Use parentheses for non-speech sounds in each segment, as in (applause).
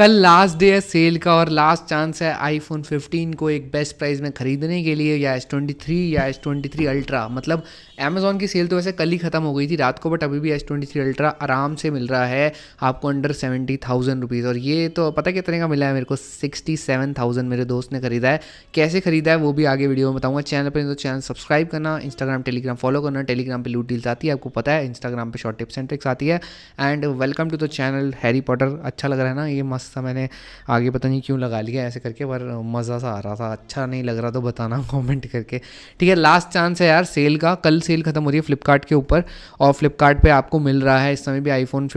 कल last day है cell का और लास्ट चांस है आईफोन 15 को एक बेस्ट प्राइस में ख़रीदने के लिए या एस ट्वेंटी थ्री या एस ट्वेंटी थ्री अल्ट्रा मतलब अमेजोन की सेल तो वैसे कल ही ख़त्म हो गई थी रात को बट अभी भी एस ट्वेंटी थ्री अल्ट्रा आराम से मिल रहा है आपको अंडर सेवेंटी थाउजेंड रुपीज़ और ये तो पता कितने का मिला है मेरे को सिक्सटी सेवन थाउजेंड मेरे दोस्त ने खरीदा है कैसे खरीदा है वो भी आगे वीडियो में बताऊँगा चैनल पर तो चैनल सब्सक्राइब करना इंस्टाग्राम टेलीग्राम फॉलो करना टेलीग्राम पर लूट डील्स आती है आपको पता है इंस्टाग्राम पर शॉर्ट टिप्स एंड ट्रिक्स आती है and welcome to the channel Harry Potter अच्छा लग रहा है ना ये मस्त था मैंने आगे पता नहीं क्यों लगा लिया ऐसे करके पर मज़ा सा आ रहा था अच्छा नहीं लग रहा तो बताना कॉमेंट (laughs) करके ठीक है लास्ट चांस है यार सेल का कल सेल ख़त्म हो रही है फ्लिपकार्ट के ऊपर और फ्लिपकार्ट आपको मिल रहा है इस समय भी आईफोन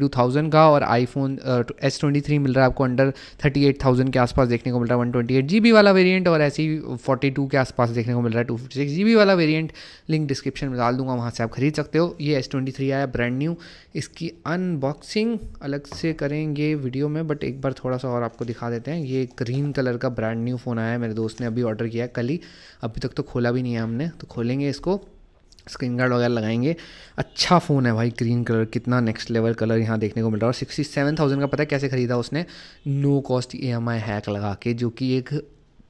टू थाउजेंड का और आईफोन एस ट्वेंटी थ्री मिल रहा है आपको अंडर थाउजेंड के आसपास देखने को मिल रहा है वन ट्वेंटी वाला वेरियंट और ऐसे ही फोर्टी के आसपास देखने को मिल रहा है टू फिफ्टी वाला वेरियंट लिंक डिस्क्रिप्शन में डाल दूंगा वहाँ से आप खरीद सकते हो ये एस ट्वेंटी थ्री आया ब्रांड न्यू इसकी अनबॉक्सिंग अलग से करेंगे वीडियो वीडियो में बट एक बार थोड़ा सा और आपको दिखा देते हैं ये ग्रीन कलर का ब्रांड न्यू फ़ोन आया है मेरे दोस्त ने अभी ऑर्डर किया है कल ही अभी तक तो खोला भी नहीं है हमने तो खोलेंगे इसको स्क्रीन गार्ड वगैरह लगाएंगे अच्छा फ़ोन है भाई ग्रीन कलर कितना नेक्स्ट लेवल कलर यहाँ देखने को मिल रहा है और सिक्सटी सेवन थाउजेंड का पता है कैसे खरीदा उसने no cost E M I hack लगा के जो कि एक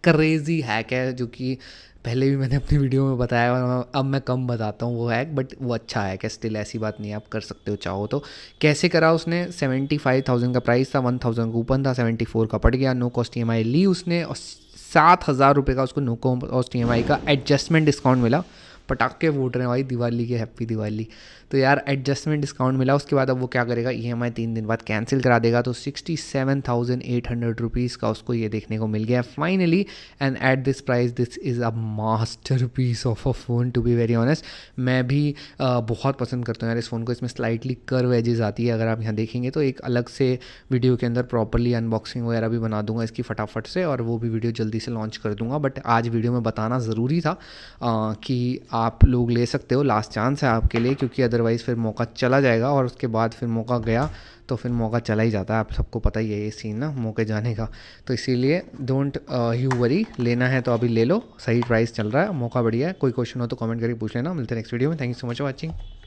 क्रेज़ी हैक है जो कि पहले भी मैंने अपनी वीडियो में बताया और अब मैं कम बताता हूँ वो हैक बट वो अच्छा हैक है स्टिल ऐसी बात नहीं है आप कर सकते हो चाहो तो कैसे करा उसने सेवेंटी फाइव थाउजेंड का प्राइस था वन थाउजेंड कूपन था सेवेंटी फोर का पड़ गया नो कॉस्ट ई ली उसने और सात हज़ार रुपये का उसको नो कॉस्ट ई का एडजस्टमेंट डिस्काउंट मिला पटाखे फूट रहे हैं भाई दिवाली के हैप्पी दिवाली तो यार एडजस्टमेंट डिस्काउंट मिला उसके बाद अब वो क्या करेगा ई एम आई तीन दिन बाद कैंसिल करा देगा तो sixty seven thousand eight hundred rupees का उसको ये देखने को मिल गया finally and at this price this is a masterpiece of a phone to be very honest मैं भी आ, बहुत पसंद करता हूँ यार इस फ़ोन को इसमें स्लाइटली कर्व एजेस आती है अगर आप यहाँ देखेंगे तो एक अलग से वीडियो के अंदर प्रॉपरली अनबॉक्सिंग वगैरह भी बना दूंगा इसकी फटाफट से और वो भी वीडियो जल्दी से लॉन्च कर दूंगा बट आज वीडियो में बताना ज़रूरी था कि आप लोग ले सकते हो लास्ट चांस है आपके लिए क्योंकि अदरवाइज़ फिर मौका चला जाएगा और उसके बाद फिर मौका गया तो फिर मौका चला ही जाता है आप सबको पता ही है ये सीन ना मौके जाने का तो इसीलिए डोंट यू वरी लेना है तो अभी ले लो सही प्राइस चल रहा है मौका बढ़िया है कोई क्वेश्चन हो तो कमेंट करके पूछ लेना मिलते हैं नेक्स्ट वीडियो में thank you so much watching